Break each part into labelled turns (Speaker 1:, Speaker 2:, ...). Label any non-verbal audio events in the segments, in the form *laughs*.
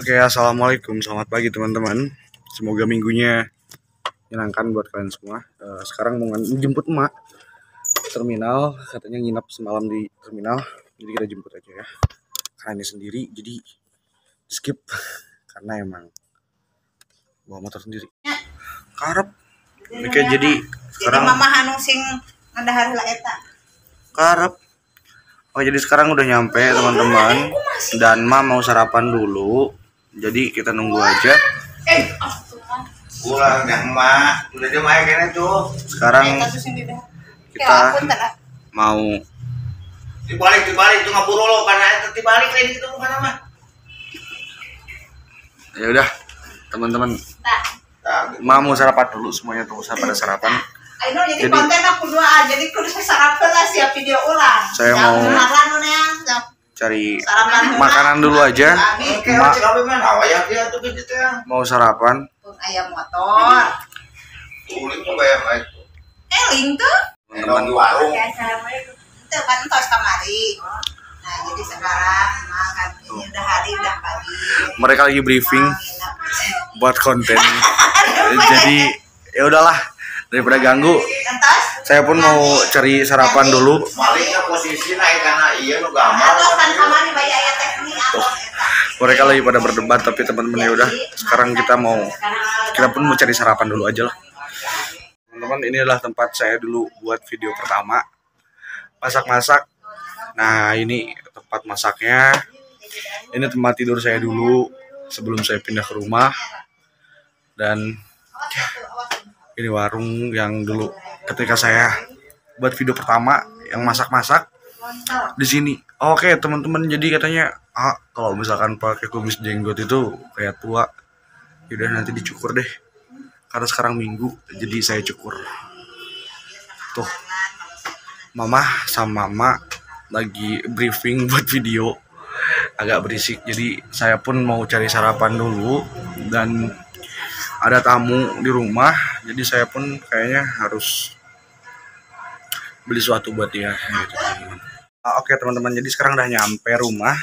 Speaker 1: Oke, assalamualaikum, selamat pagi teman-teman. Semoga minggunya menyenangkan buat kalian semua. Uh, sekarang mau jemput emak terminal, katanya nginap semalam di terminal, jadi kita jemput aja ya. Karena ini sendiri, jadi skip *laughs* karena emang bawa motor sendiri. Ya. Karep. Oke, jadi sekarang mama hanu sing ngadahar eta. Karep. Oh, jadi sekarang udah nyampe teman-teman dan Ma mau sarapan dulu jadi kita nunggu aja eh, pulang yang mak udah dia main kayaknya tuh sekarang eh, kita ya, mau dibalik dibalik itu ngapur lo karena dibalik lagi itu bukan apa? ya udah teman-teman mau sarapan dulu semuanya tunggu saya pada sarapan
Speaker 2: Ayo, jadi, jadi konten aku dua jadi kudu sarapan lah siap video ulang saya mau
Speaker 1: cari sarapan makanan dulu aja. Ma ya. mau sarapan?
Speaker 2: Ayam motor. kulit tuh. Eh,
Speaker 1: Mereka lagi briefing buat konten. *laughs* jadi *laughs* ya udahlah daripada ganggu saya pun mau cari sarapan dulu iya, Tuh, oh, mereka lagi pada berdebat tapi teman-teman ya udah sekarang kita mau kita pun mau cari sarapan dulu aja lah teman-teman ini adalah tempat saya dulu buat video pertama masak-masak nah ini tempat masaknya ini tempat tidur saya dulu sebelum saya pindah ke rumah dan ini warung yang dulu ketika saya buat video pertama yang masak-masak di sini oke teman-teman jadi katanya ah kalau misalkan pakai kumis jenggot itu kayak tua yaudah nanti dicukur deh karena sekarang minggu jadi saya cukur tuh mama sama mama lagi briefing *laughs* buat video agak berisik jadi saya pun mau cari sarapan dulu dan ada tamu di rumah jadi saya pun kayaknya harus beli sesuatu buat dia gitu ah, oke okay, teman-teman jadi sekarang udah nyampe rumah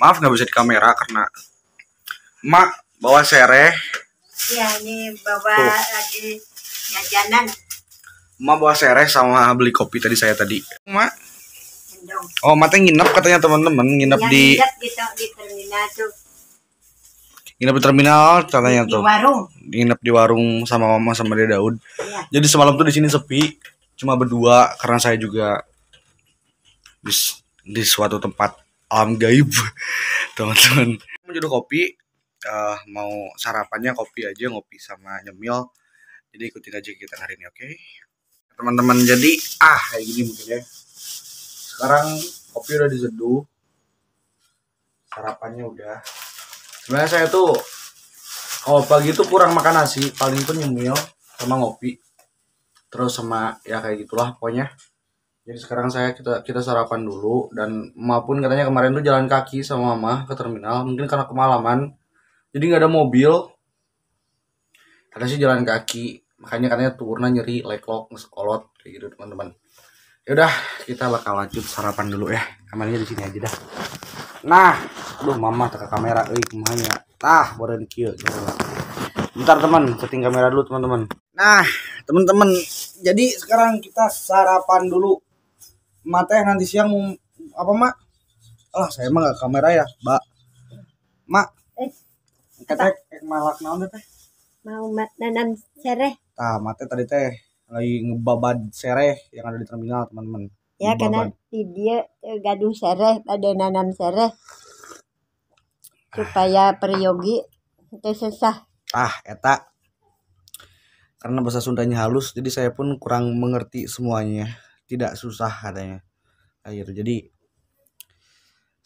Speaker 1: maaf nggak bisa di kamera karena mak bawa sereh
Speaker 2: Iya ini bawa Tuh. lagi jajanan
Speaker 1: mak bawa sereh sama beli kopi tadi saya tadi mak Oh, matanya nginep katanya teman-teman, nginep ya, di nginep
Speaker 2: di, gitu di terminal tuh
Speaker 1: nginep di terminal katanya di tuh warung nginep di warung sama mama sama dia Daud ya. jadi semalam tuh di sini sepi cuma berdua karena saya juga di, di suatu tempat alam gaib *laughs* teman-teman menjodoh kopi uh, mau sarapannya kopi aja ngopi sama nyemil jadi ikutin aja kita hari ini oke okay? teman-teman jadi ah kayak gini mungkin ya sekarang kopi udah diseduh sarapannya udah sebenarnya saya tuh kalau pagi itu kurang makan nasi paling itu nyemil sama ngopi terus sama ya kayak gitulah pokoknya jadi sekarang saya kita kita sarapan dulu dan maupun katanya kemarin tuh jalan kaki sama mama ke terminal mungkin karena kemalaman jadi nggak ada mobil ada sih jalan kaki makanya katanya turunnya nyeri leklok sekolot kayak gitu teman-teman ya udah kita bakal lanjut sarapan dulu ya kamarnya di sini aja dah nah lu mama ke kamera euy kemana tah boleh kieu ya bentar teman setting kamera dulu teman-teman nah teman-teman jadi sekarang kita sarapan dulu Mateh nanti siang mau apa mak Oh, ah, saya emang gak kamera ya mbak
Speaker 2: mak eh ketek malak naon teh mau nanan sereh
Speaker 1: Tah, Mateh tadi teh lagi ngebabad sereh yang ada di terminal teman-teman ya Bapak. karena
Speaker 2: di dia eh, gaduh sereh pada nanam sereh supaya peryogi itu sesah
Speaker 1: ah eta karena bahasa Sundanya halus jadi saya pun kurang mengerti semuanya tidak susah katanya air nah, gitu. jadi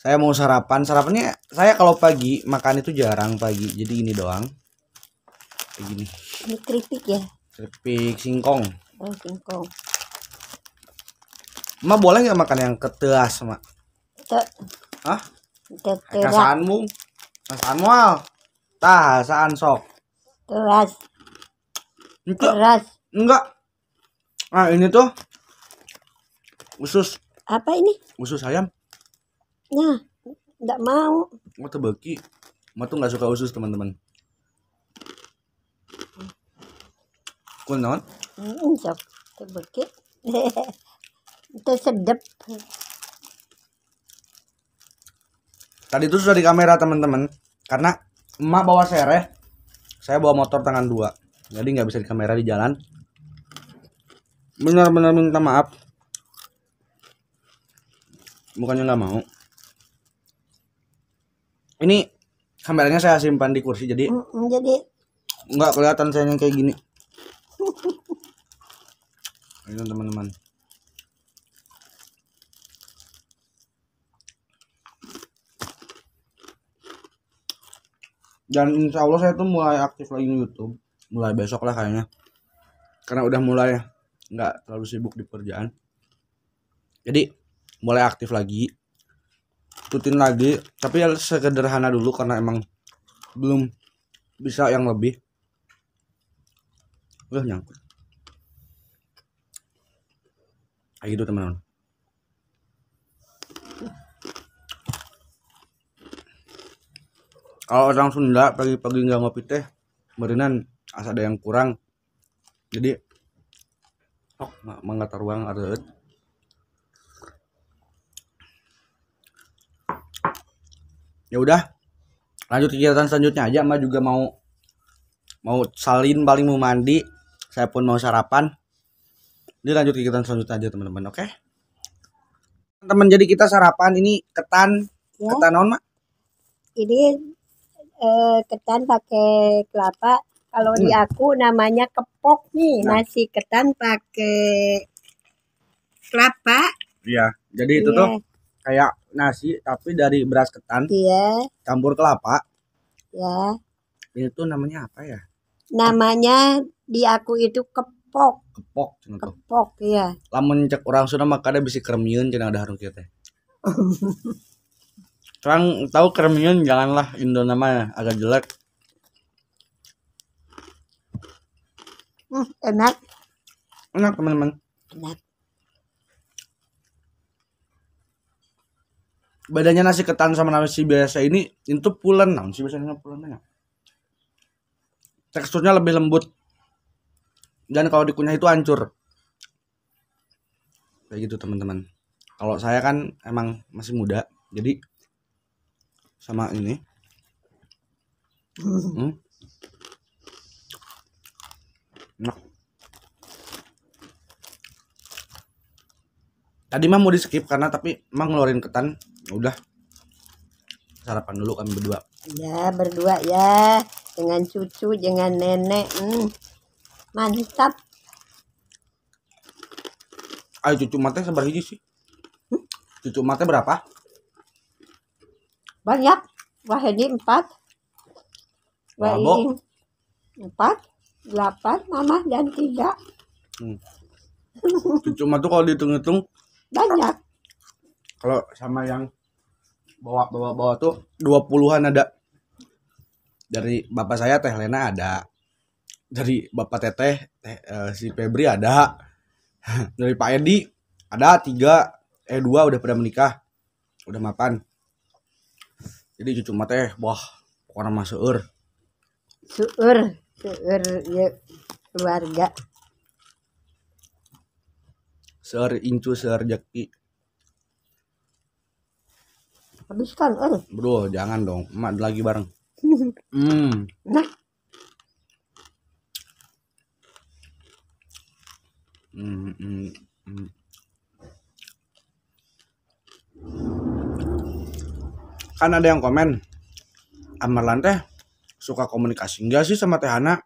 Speaker 1: saya mau sarapan sarapannya saya kalau pagi makan itu jarang pagi jadi ini doang kayak gini
Speaker 2: ini keripik ya
Speaker 1: keripik singkong
Speaker 2: oh singkong
Speaker 1: Ma boleh nggak makan yang keteas, Ma?
Speaker 2: Tuh. Hah? Kasaan
Speaker 1: mung. Kasaan wal. Tah, saan sok.
Speaker 2: Keras. Enggak. Keras.
Speaker 1: Enggak. Ah, ini tuh usus. Apa ini? Usus ayam.
Speaker 2: Nah, ya, enggak mau.
Speaker 1: Mau tebeki. Ma tuh nggak suka usus, teman-teman. Kunaon?
Speaker 2: Heeh, hmm, sok *laughs* itu sedap.
Speaker 1: tadi itu sudah di kamera teman-teman karena emak bawa sereh saya bawa motor tangan dua jadi nggak bisa di kamera di jalan benar-benar minta maaf bukannya nggak mau ini kameranya saya simpan di kursi jadi jadi nggak kelihatan saya yang kayak gini ini *laughs* teman-teman dan insya Allah saya tuh mulai aktif lagi di YouTube mulai besok lah kayaknya karena udah mulai nggak terlalu sibuk di pekerjaan jadi mulai aktif lagi rutin lagi tapi ya sederhana dulu karena emang belum bisa yang lebih udah nyangkut kayak gitu teman-teman kalau orang Sunda pagi-pagi nggak ngopi teh merinan asa ada yang kurang jadi oh, mangga ruang ada ya udah lanjut kegiatan selanjutnya aja ma juga mau mau salin paling mau mandi saya pun mau sarapan ini lanjut kegiatan selanjutnya aja teman-teman oke okay? teman jadi kita sarapan ini ketan ya. ketan on mak
Speaker 2: ini eh, ketan pakai kelapa. Kalau hmm. di aku namanya kepok nih, nah. nasi ketan pakai kelapa.
Speaker 1: Iya, jadi itu yeah. tuh kayak nasi tapi dari beras ketan. Iya. Campur kelapa. Ya. Yeah. Itu namanya apa ya?
Speaker 2: Namanya di aku itu kepok. Kepok cina Kepok, iya.
Speaker 1: Lamun cek orang Sunda makanya bisa kremieun cenah ada harung kieu *laughs* Sekarang tahu Kremion janganlah indo namanya agak jelek.
Speaker 2: Hmm, enak.
Speaker 1: Enak teman-teman. Enak. Badannya nasi ketan sama nasi biasa ini itu pulen nah, sih biasanya pulen ya. Teksturnya lebih lembut. Dan kalau dikunyah itu hancur. Kayak gitu teman-teman. Kalau saya kan emang masih muda, jadi sama ini hmm. hmm. enak tadi mah mau di skip karena tapi emang ngeluarin ketan ya udah sarapan dulu kami berdua
Speaker 2: ya berdua ya dengan cucu dengan nenek hmm. mantap
Speaker 1: ayo cucu mata sebar hiji sih hmm? cucu mata berapa
Speaker 2: banyak Wah ini empat Wah ini empat delapan mama dan tiga
Speaker 1: hmm. cuma tuh kalau dihitung-hitung banyak kalau sama yang bawa bawa bawa tuh dua puluhan ada dari bapak saya teh Lena ada dari bapak teteh teh, eh, si Febri ada *laughs* dari Pak Edi ada tiga eh dua udah pada menikah udah mapan jadi cucu mata teh wah orang mah seueur
Speaker 2: seueur seueur ya keluarga
Speaker 1: seueur incu seueur jeki
Speaker 2: habiskan eh
Speaker 1: bro jangan dong emak lagi bareng *laughs* hmm nah hmm, hmm, hmm. kan ada yang komen Amarlan teh suka komunikasi enggak sih sama Teh Hana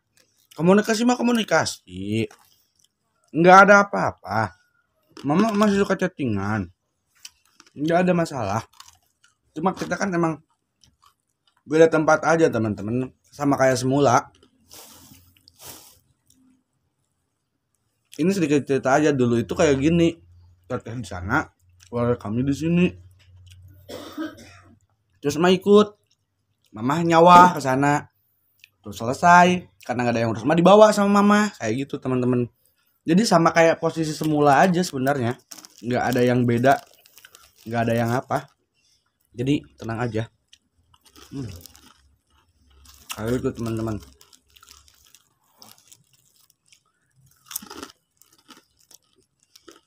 Speaker 1: komunikasi mah komunikasi enggak ada apa-apa mama masih suka chattingan enggak ada masalah cuma kita kan emang beda tempat aja teman-teman sama kayak semula ini sedikit cerita aja dulu itu kayak gini teteh di sana keluarga kami di sini terus mah ikut mamah nyawa ke sana terus selesai karena nggak ada yang urus mah dibawa sama mama kayak gitu teman-teman jadi sama kayak posisi semula aja sebenarnya nggak ada yang beda nggak ada yang apa jadi tenang aja hmm. kayak gitu teman-teman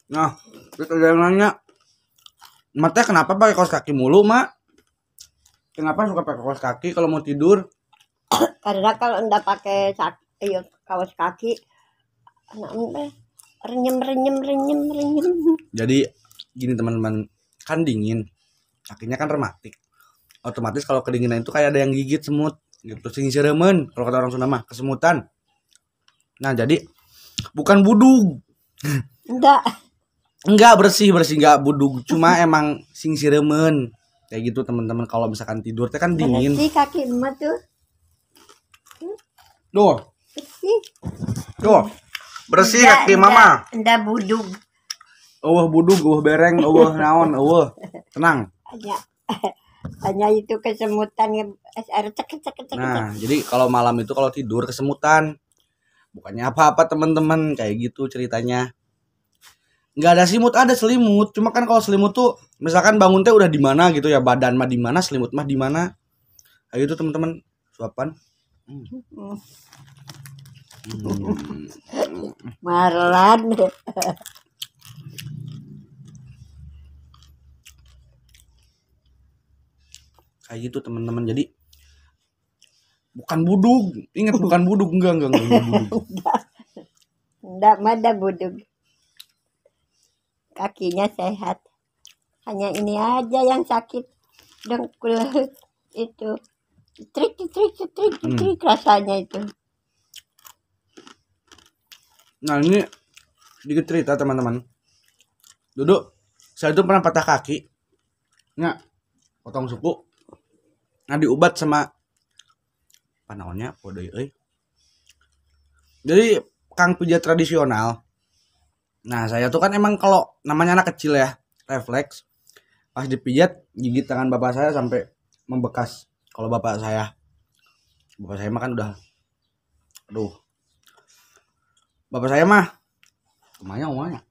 Speaker 1: nah terus ada yang nanya Mata kenapa pakai kaos kaki mulu mak kenapa suka pakai kaos kaki kalau mau tidur
Speaker 2: karena kalau enggak pakai iyo, kaos kaki anak renyem renyem renyem renyem
Speaker 1: jadi gini teman-teman kan dingin kakinya kan rematik otomatis kalau kedinginan itu kayak ada yang gigit semut gitu sing seremen kalau kata orang Sunda kesemutan nah jadi bukan budug enggak enggak bersih bersih enggak budug cuma *laughs* emang sing siremen kayak gitu teman-teman kalau misalkan tidur teh kan iya dingin sih
Speaker 2: kaki emak tuh
Speaker 1: tuh tuh bersih nggak, kaki mama
Speaker 2: ndak budug
Speaker 1: oh budug oh bereng oh naon oh *laughs* tenang
Speaker 2: hanya *laughs* hanya itu kesemutan ya. air cek cek
Speaker 1: cek nah jadi kalau malam itu kalau tidur kesemutan bukannya apa-apa teman-teman kayak gitu ceritanya nggak ada selimut ada selimut cuma kan kalau selimut tuh misalkan bangun teh udah di mana gitu ya badan mah di mana selimut mah di mana ayo itu teman-teman suapan
Speaker 2: hmm. *laughs* hmm. Marlan
Speaker 1: kayak gitu teman-teman jadi bukan budug ingat bukan budug enggak enggak enggak, enggak *laughs*
Speaker 2: enggak enggak enggak enggak kakinya sehat hanya ini aja yang sakit dengkul *laughs* itu trik trik trik trik hmm. rasanya itu
Speaker 1: nah ini sedikit cerita teman-teman duduk saya itu pernah patah kaki nah potong suku nah diubat sama panaonnya podoi eh iya, iya. jadi kang pijat tradisional nah saya tuh kan emang kalau namanya anak kecil ya refleks pas dipijat gigit tangan bapak saya sampai membekas kalau bapak saya bapak saya makan udah aduh bapak saya mah kemana omanya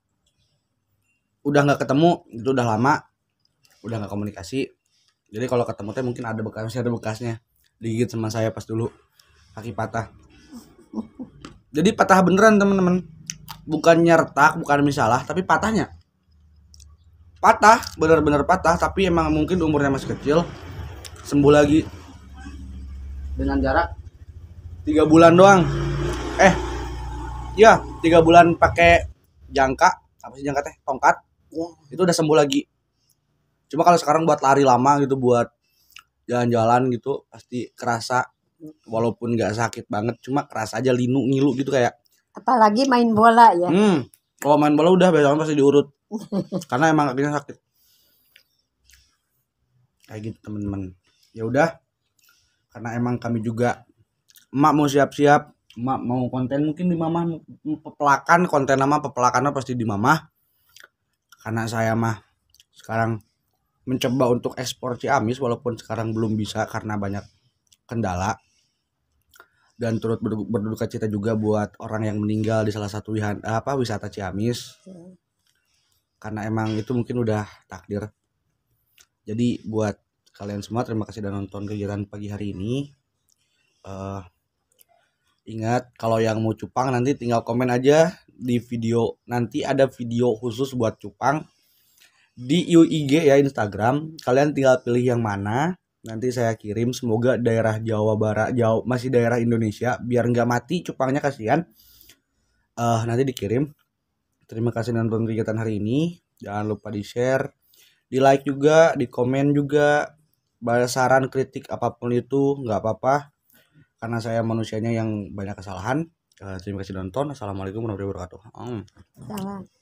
Speaker 1: udah nggak ketemu itu udah lama udah nggak komunikasi jadi kalau ketemu teh mungkin ada bekas ada bekasnya digigit sama saya pas dulu kaki patah jadi patah beneran teman-teman bukan nyertak bukan misalah tapi patahnya patah benar-benar patah tapi emang mungkin umurnya masih kecil sembuh lagi dengan jarak tiga bulan doang eh ya tiga bulan pakai jangka apa sih jangka teh tongkat ya. itu udah sembuh lagi cuma kalau sekarang buat lari lama gitu buat jalan-jalan gitu pasti kerasa walaupun nggak sakit banget cuma kerasa aja linu ngilu gitu kayak
Speaker 2: apalagi main bola ya
Speaker 1: hmm kalau main bola udah biasanya pasti diurut *laughs* karena emang kakinya sakit kayak gitu teman-teman ya udah karena emang kami juga emak mau siap-siap emak mau konten mungkin di mama pepelakan konten nama pepelakannya pasti di mama. karena saya mah sekarang mencoba untuk ekspor Ciamis walaupun sekarang belum bisa karena banyak kendala dan turut berduka cita juga buat orang yang meninggal di salah satu wisata Ciamis. Iya karena emang itu mungkin udah takdir jadi buat kalian semua terima kasih sudah nonton kegiatan pagi hari ini uh, ingat kalau yang mau cupang nanti tinggal komen aja di video nanti ada video khusus buat cupang di UIG ya Instagram kalian tinggal pilih yang mana nanti saya kirim semoga daerah Jawa Barat jauh masih daerah Indonesia biar nggak mati cupangnya kasihan uh, nanti dikirim Terima kasih nonton kegiatan hari ini. Jangan lupa di-share, di-like juga, di-komen juga. Banyak saran, kritik, apapun itu, nggak apa-apa. Karena saya manusianya yang banyak kesalahan. Eh, terima kasih nonton. Assalamualaikum warahmatullahi wabarakatuh. Hmm.
Speaker 2: Salam.